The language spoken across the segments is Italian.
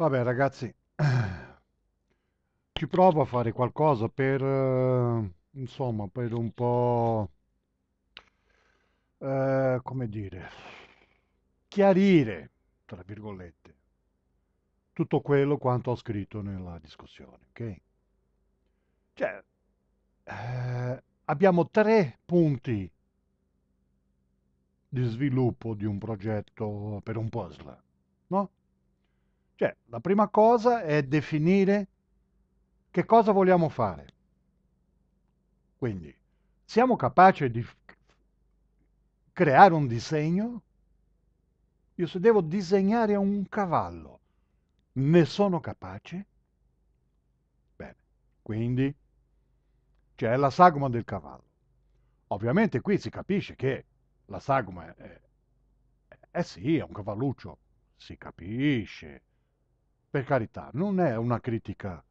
Vabbè ragazzi, ci provo a fare qualcosa per, eh, insomma, per un po', eh, come dire, chiarire, tra virgolette, tutto quello quanto ho scritto nella discussione, ok? Cioè, eh, abbiamo tre punti di sviluppo di un progetto per un puzzle, no? Cioè, la prima cosa è definire che cosa vogliamo fare. Quindi, siamo capaci di creare un disegno? Io se devo disegnare un cavallo, ne sono capace? Bene, quindi c'è la sagoma del cavallo. Ovviamente qui si capisce che la sagoma è, eh sì, è un cavalluccio, si capisce, per carità, non è una critica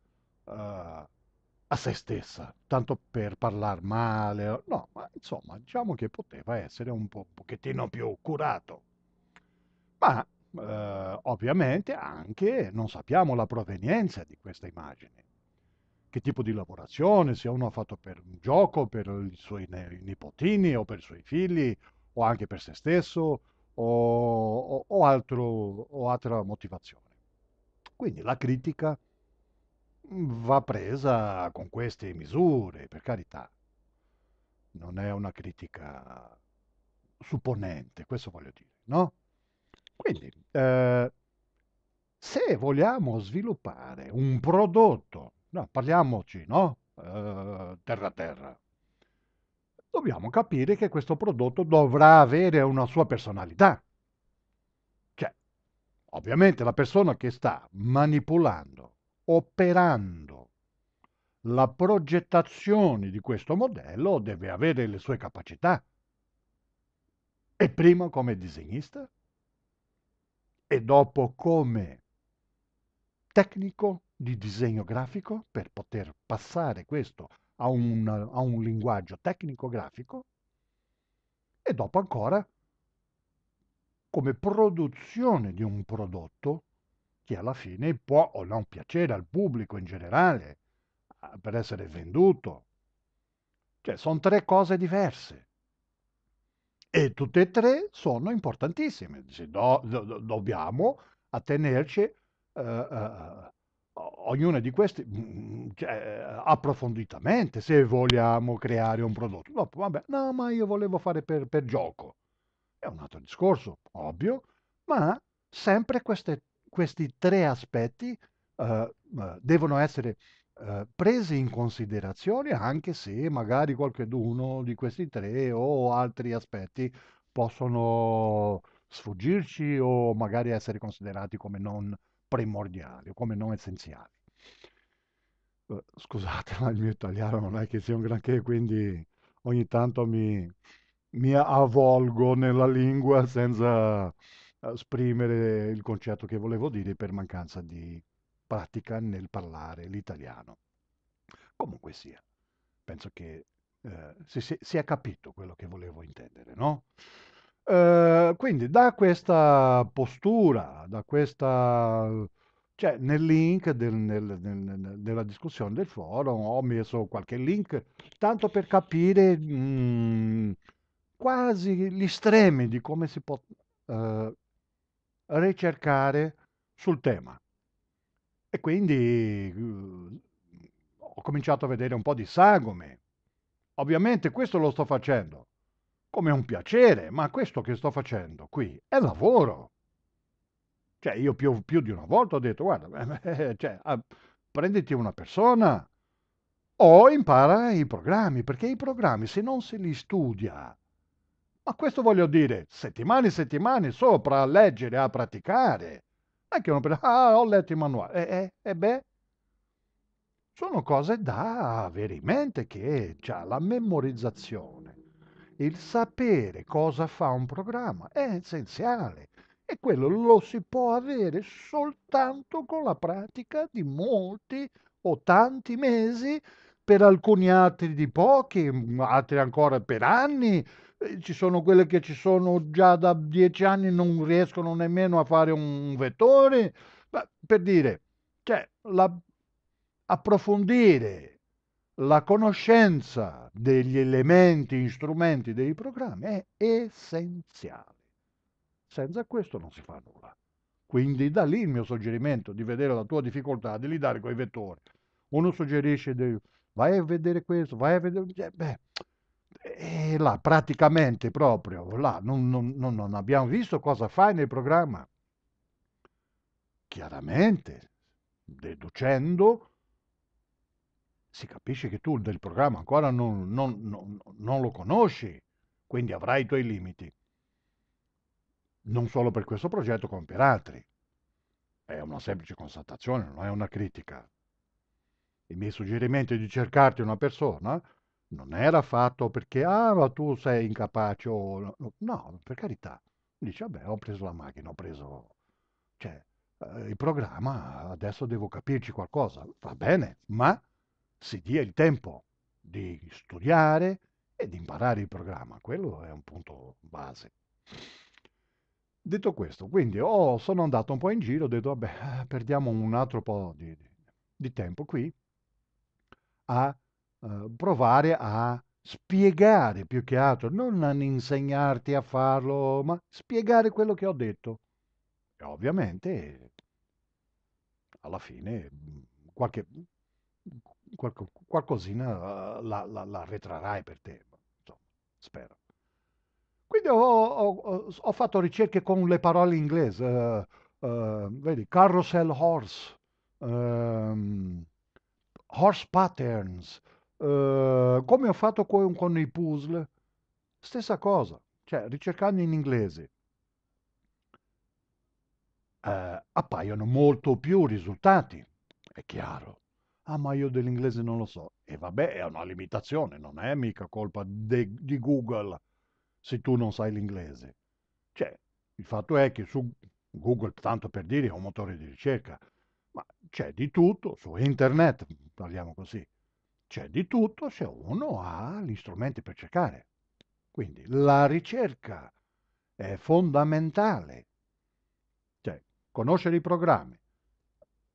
uh, a se stessa, tanto per parlare male, no, ma insomma, diciamo che poteva essere un, po', un pochettino più curato. Ma uh, ovviamente anche non sappiamo la provenienza di questa immagine, che tipo di lavorazione, se uno ha fatto per un gioco, per i suoi nipotini o per i suoi figli o anche per se stesso o, o, o, altro, o altra motivazione. Quindi la critica mm, va presa con queste misure, per carità. Non è una critica supponente, questo voglio dire, no? Quindi, eh, se vogliamo sviluppare un prodotto, no, parliamoci, no? Eh, terra terra, dobbiamo capire che questo prodotto dovrà avere una sua personalità. Ovviamente la persona che sta manipolando, operando la progettazione di questo modello deve avere le sue capacità. E prima come disegnista e dopo come tecnico di disegno grafico per poter passare questo a un, a un linguaggio tecnico grafico e dopo ancora come produzione di un prodotto che alla fine può o non piacere al pubblico in generale per essere venduto. Cioè, sono tre cose diverse. E tutte e tre sono importantissime. Do, do, dobbiamo attenerci eh, eh, eh ognuna di queste mm, mm, cioè, approfonditamente se vogliamo creare un prodotto. Dopo, vabbè, no, ma io volevo fare per, per gioco è un altro discorso, ovvio, ma sempre queste, questi tre aspetti eh, devono essere eh, presi in considerazione anche se magari qualcheduno di questi tre o altri aspetti possono sfuggirci o magari essere considerati come non primordiali o come non essenziali. Eh, scusate, ma il mio italiano non è che sia un granché, quindi ogni tanto mi, mi avvolgo nella lingua senza eh, esprimere il concetto che volevo dire per mancanza di pratica nel parlare l'italiano. Comunque sia, penso che eh, si, sia capito quello che volevo intendere, no? Eh, quindi da questa postura, da questa... cioè nel link del, nel, nel, della discussione del forum ho messo qualche link tanto per capire... Mh, mm, quasi gli estremi di come si può eh, ricercare sul tema. E quindi eh, ho cominciato a vedere un po' di sagome. Ovviamente questo lo sto facendo come un piacere, ma questo che sto facendo qui è lavoro. Cioè, io più, più di una volta ho detto, guarda, eh, eh, eh, cioè, ah, prenditi una persona o impara i programmi, perché i programmi se non se li studia ma questo voglio dire, settimane e settimane sopra a leggere, a praticare. Anche è che uno pensa, ah, ho letto il manuale. E, eh, e, eh, e eh, beh, sono cose da avere in mente che già la memorizzazione. Il sapere cosa fa un programma è essenziale e quello lo si può avere soltanto con la pratica di molti o tanti mesi, per alcuni altri di pochi, altri ancora per anni, eh, ci sono quelle che ci sono già da dieci anni non riescono nemmeno a fare un vettore. Ma per dire, cioè, la, approfondire la conoscenza degli elementi, strumenti dei programmi è essenziale. Senza questo non si fa nulla. Quindi da lì il mio suggerimento di vedere la tua difficoltà, di lidare con i vettori. Uno suggerisce, di, vai a vedere questo, vai a vedere... Cioè, beh, e là, praticamente proprio, là, non, non, non abbiamo visto cosa fai nel programma. Chiaramente, deducendo, si capisce che tu del programma ancora non, non, non lo conosci, quindi avrai i tuoi limiti. Non solo per questo progetto, come per altri. È una semplice constatazione, non è una critica. Il mio suggerimento è di cercarti una persona non era fatto perché, ah, ma tu sei incapace o... No, per carità. Dice, vabbè, ho preso la macchina, ho preso... Cioè, eh, il programma, adesso devo capirci qualcosa. Va bene, ma si dia il tempo di studiare e di imparare il programma. Quello è un punto base. Detto questo, quindi oh, sono andato un po' in giro, ho detto, vabbè, perdiamo un altro po' di, di, di tempo qui a Uhm, provare a spiegare più che altro, non a insegnarti a farlo, ma spiegare quello che ho detto. E ovviamente, alla fine, mm, qualche, mm, qualche qualcosina uhm, la, la, la retrarai per te, insomma, spero. Quindi ho, ho, ho, fatto ricerche con le parole inglesi, uh, uh, vedi, carousel horse, um, horse patterns, Uhm, come ho fatto con, con i puzzle, stessa cosa, cioè ricercando in inglese. Uh, appaiono molto più risultati, è chiaro. Ah, ma io dell'inglese non lo so. E vabbè, è una limitazione, non è mica colpa de, di Google se tu non sai l'inglese. Cioè, il fatto è che su Google, tanto per dire, è un motore di ricerca, ma c'è di tutto, su internet, parliamo così c'è di tutto se uno ha gli strumenti per cercare. Quindi la ricerca è fondamentale. Cioè, conoscere i programmi,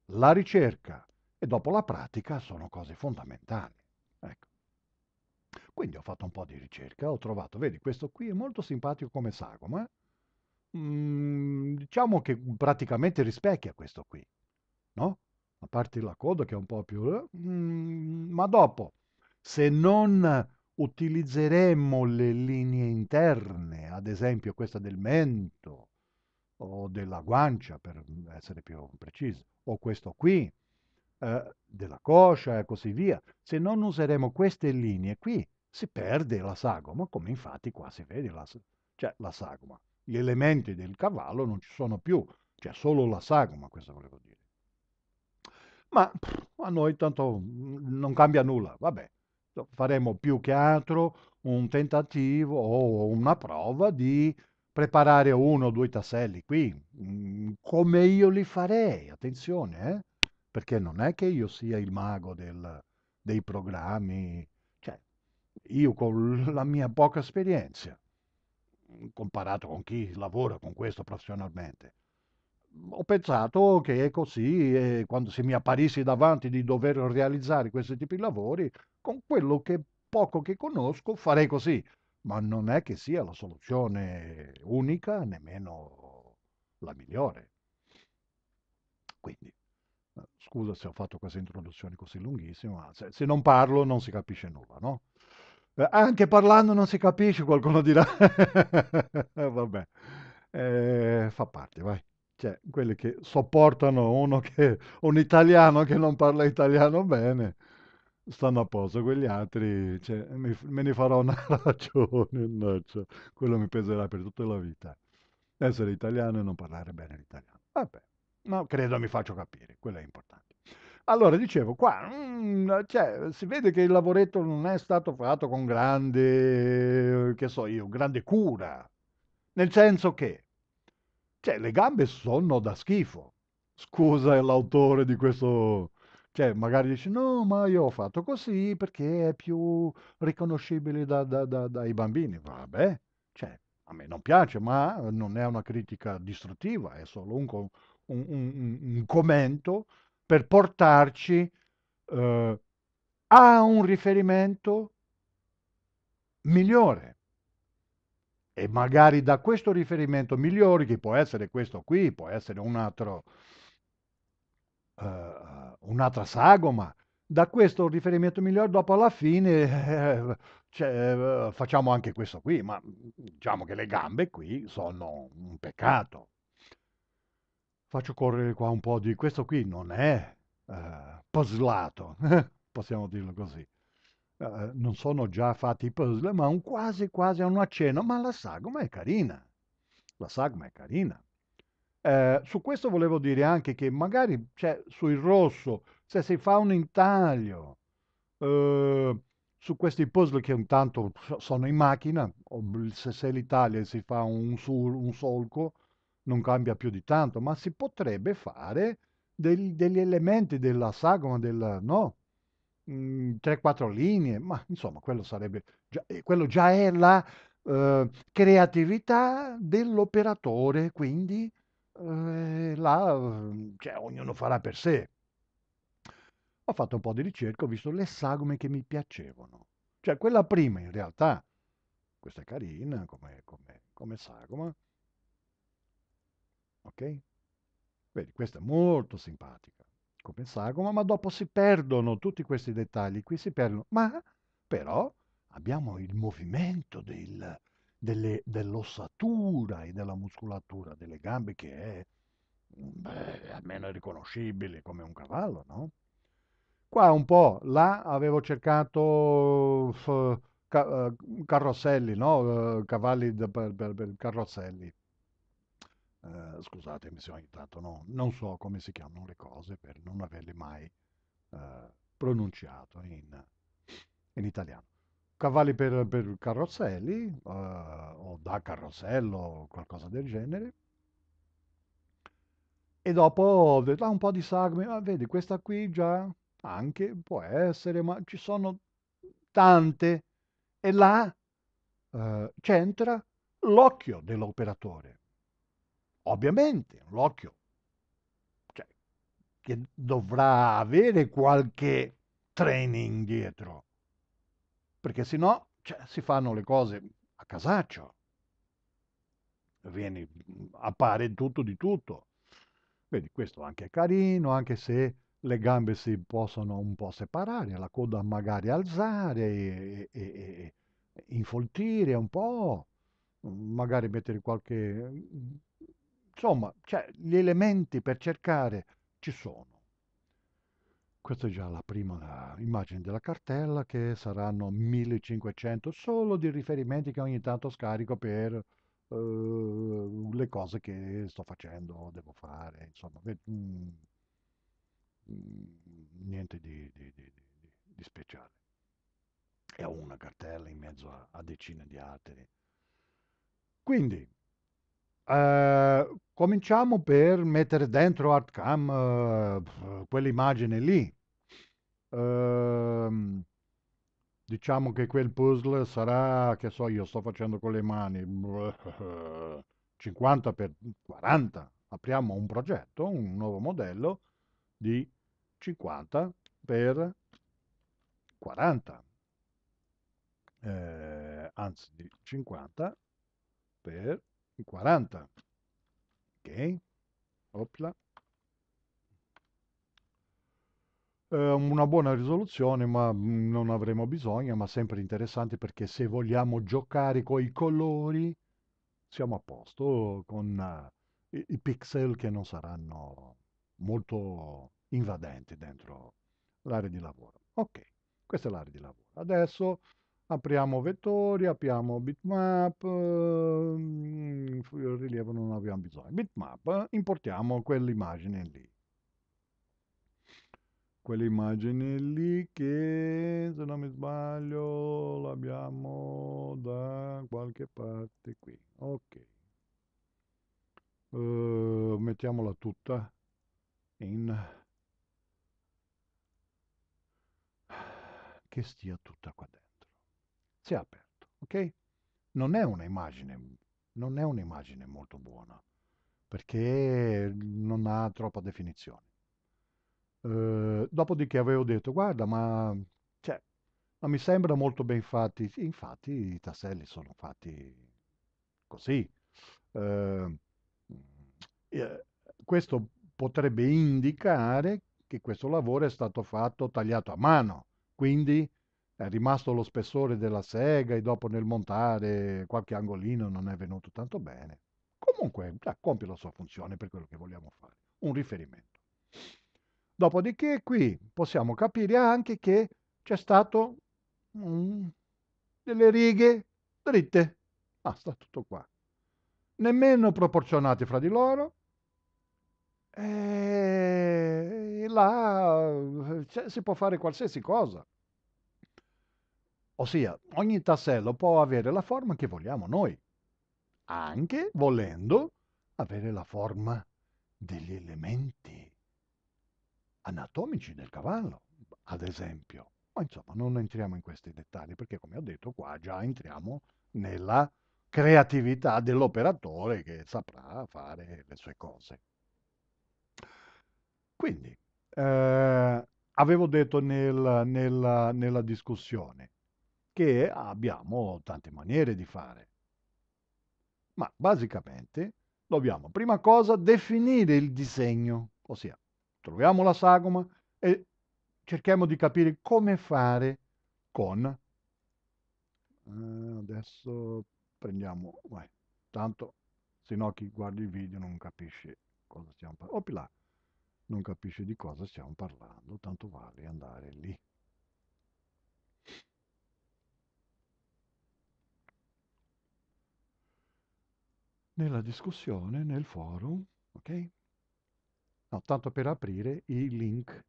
la ricerca e dopo la pratica sono cose fondamentali. Ecco. Quindi ho fatto un po' di ricerca, ho trovato, vedi, questo qui è molto simpatico come sagoma. Eh? Mm, diciamo che praticamente rispecchia questo qui, no? a parte la coda che è un po' più... Mm, ma dopo, se non utilizzeremo le linee interne, ad esempio questa del mento o della guancia, per essere più precisi, o questo qui, eh, della coscia e così via, se non useremo queste linee qui, si perde la sagoma, come infatti qua si vede la, cioè, la sagoma. Gli elementi del cavallo non ci sono più, c'è cioè solo la sagoma, questo volevo dire ma a noi tanto mhmm, non cambia nulla, vabbè, faremo più che altro un tentativo o una prova di preparare uno o due tasselli qui, mhmm, come io li farei, attenzione, eh? perché non è che io sia il mago del, dei programmi, cioè io con la mia poca esperienza, comparato con chi lavora con questo professionalmente, Mhmm, ho pensato che è così, eh, quando se mi apparissi davanti di dover realizzare questi tipi di lavori, con quello che poco che conosco farei così. Ma non è che sia la soluzione unica, nemmeno la migliore. Quindi, eh, scusa se ho fatto questa introduzione così lunghissima, se, se non parlo non si capisce nulla, no? Eh, anche parlando non si capisce, qualcuno dirà. Vabbè, eh, fa parte, vai. Cioè, quelli che sopportano uno che un italiano che non parla italiano bene, stanno a posto, quegli altri, cioè, mi me ne farò una ragione, mannaggia, quello mi peserà per tutta la vita. Essere italiano e non parlare bene l'italiano. Vabbè, no, credo mi faccio capire, quello è importante. Allora, dicevo, qua, mhmm, cioè, si vede che il lavoretto non è stato fatto con grande, che so io, grande cura. Nel senso che cioè, le gambe sono da schifo. Scusa l'autore di questo... Cioè, magari dici, no, ma io ho fatto così perché è più riconoscibile da, da, da, dai bambini. Vabbè, cioè, a me non piace, ma non è una critica distruttiva, è solo un, un, un, un commento per portarci eh, a un riferimento migliore e magari da questo riferimento migliori, che può essere questo qui, può essere un altro, uh, un'altra sagoma, da questo riferimento migliore dopo alla fine eh, facciamo anche questo qui, ma diciamo che le gambe qui sono un peccato. Faccio correre qua un po' di questo qui non è eh, puzzlato, possiamo dirlo così. Eh, non sono già fatti i puzzle, ma un quasi quasi a un accenno, ma la sagoma è carina. La sagoma è carina. Eh, su questo volevo dire anche che magari cioè, sul rosso, se si fa un intaglio, eh, su questi puzzle che intanto sono in macchina, se, se l'Italia si fa un, sul, un, solco non cambia più di tanto, ma si potrebbe fare degli, degli elementi della sagoma, del, no? 3-4 mhmm, linee, ma insomma quello sarebbe già, eh, quello già è la eh, creatività dell'operatore, quindi eh, la, mhmm, cioè, ognuno farà per sé. Ho fatto un po' di ricerca, ho visto le sagome che mi piacevano, cioè quella prima in realtà, questa è carina come, come, come sagoma, ok? Vedi, questa è molto simpatica come ecco, sagoma, ma dopo si perdono tutti questi dettagli, qui si perdono, ma però abbiamo il movimento del, dell'ossatura e della muscolatura delle gambe che è beh, almeno riconoscibile come un cavallo, no? Qua un po', là avevo cercato uh, ca eh, carrosselli, no? Eh, cavalli per, per, per carrosselli. Eh, scusatemi se ogni tanto no, non so come si chiamano le cose per non averle mai uh, pronunciato in, in, italiano. Cavalli per, per carrozzelli uh, o da carrosello o qualcosa del genere. E dopo ho ah, un po' di sagme, ma vedi questa qui già anche può essere, ma ci sono tante. E là c'entra l'occhio dell'operatore Ovviamente, l'occhio cioè, che dovrà avere qualche training dietro, perché se no cioè, si fanno le cose a casaccio. Viene, appare tutto di tutto. Vedi, questo anche è carino, anche se le gambe si possono un po' separare, la coda magari alzare e, e, e infoltire un po', magari mettere qualche insomma, cioè, gli elementi per cercare ci sono. Questa è già la prima immagine della cartella che saranno 1500 solo di riferimenti che ogni tanto scarico per eh, le cose che sto facendo, devo fare, insomma, mh, mh, mm, niente di, di, di, di, speciale. È una cartella in mezzo a, a decine di altri. Quindi, Ehm, cominciamo per mettere dentro Artcam eh, quell'immagine lì. Eh, diciamo che quel puzzle sarà, che so io, sto facendo con le mani, 50 x 40. Apriamo un progetto, un nuovo modello di 50 x 40. Eh, anzi di 50 per 40. Ok. Opla. Ehm, una buona risoluzione, ma mhmm, non avremo bisogno, ma sempre interessante perché se vogliamo giocare con i colori siamo a posto con eh, i, i pixel che non saranno molto invadenti dentro l'area di lavoro. Ok, questa è l'area di lavoro. Adesso apriamo vettori, apriamo bitmap, mm, il rilievo non abbiamo bisogno, bitmap, importiamo quell'immagine lì. Quell'immagine lì che, se non mi sbaglio, l'abbiamo da qualche parte qui. Ok. Uh, mettiamola tutta in... che stia tutta qua dentro si è aperto, ok? Non è un'immagine, non è un'immagine molto buona, perché non ha troppa definizione. Eh, dopodiché avevo detto, guarda, ma, cioè, ma mi sembra molto ben fatti, infatti i tasselli sono fatti così. Eh, questo potrebbe indicare che questo lavoro è stato fatto tagliato a mano, quindi è rimasto lo spessore della sega e dopo nel montare qualche angolino non è venuto tanto bene. Comunque compie la sua funzione per quello che vogliamo fare, un riferimento. Dopodiché qui possiamo capire anche che c'è stato mm, delle righe dritte, basta tutto qua, nemmeno proporzionate fra di loro. E eh, là eh, cioè, si può fare qualsiasi cosa Ossia, ogni tassello può avere la forma che vogliamo noi, anche volendo avere la forma degli elementi anatomici del cavallo, ad esempio. Ma insomma, non entriamo in questi dettagli perché, come ho detto, qua già entriamo nella creatività dell'operatore che saprà fare le sue cose. Quindi, eh, avevo detto nel, nella, nella discussione, che abbiamo tante maniere di fare. Ma basicamente dobbiamo prima cosa definire il disegno, ossia troviamo la sagoma e cerchiamo di capire come fare con... Eh, adesso prendiamo... Vai, tanto se no chi guarda il video non capisce cosa stiamo parlando. Opila, non capisce di cosa stiamo parlando, tanto vale andare lì. nella discussione nel forum, ok? No, tanto per aprire i link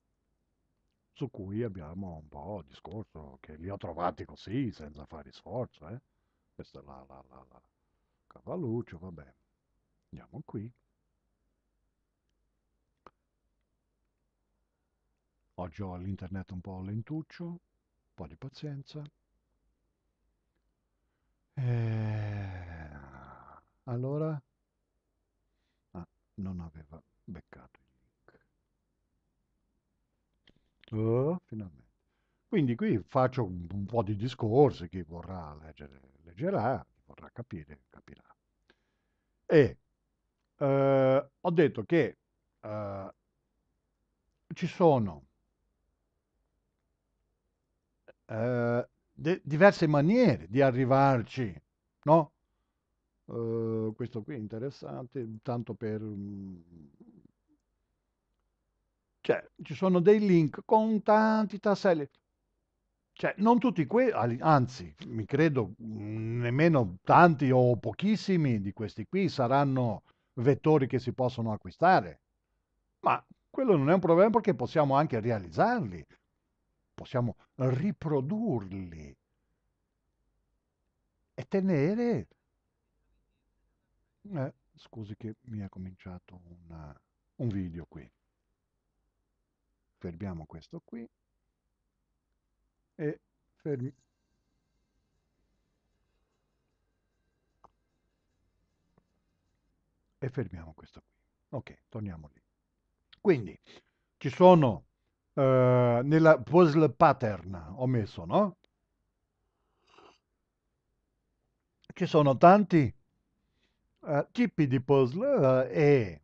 su cui abbiamo un po' discorso, che li ho trovati così, senza fare sforzo, eh? Questa è la, la, la, la cavalluccio, vabbè. Andiamo qui. Oggi ho l'internet un po' lentuccio, un po' di pazienza. Eh... Allora, ah, non aveva beccato il link. Oh, finalmente. Quindi qui faccio un, un po' di discorsi, chi vorrà leggere leggerà, chi vorrà capire capirà. E eh, ho detto che eh, ci sono eh, diverse maniere di arrivarci, no? Eh, questo qui è interessante, tanto per... Mm, cioè, ci sono dei link con tanti tasselli. Cioè, non tutti quei, anzi, mi credo mm, nemmeno tanti o pochissimi di questi qui saranno vettori che si possono acquistare. Ma quello non è un problema perché possiamo anche realizzarli, possiamo riprodurli e tenere eh, scusi che mi ha cominciato una, eh, un video qui. Fermiamo questo qui e fermi... E fermiamo questo qui. Ok, torniamo lì. Quindi ci sono eh, nella puzzle pattern, ho messo, no? Ci sono tanti Ah, tipo de puzzle uh, é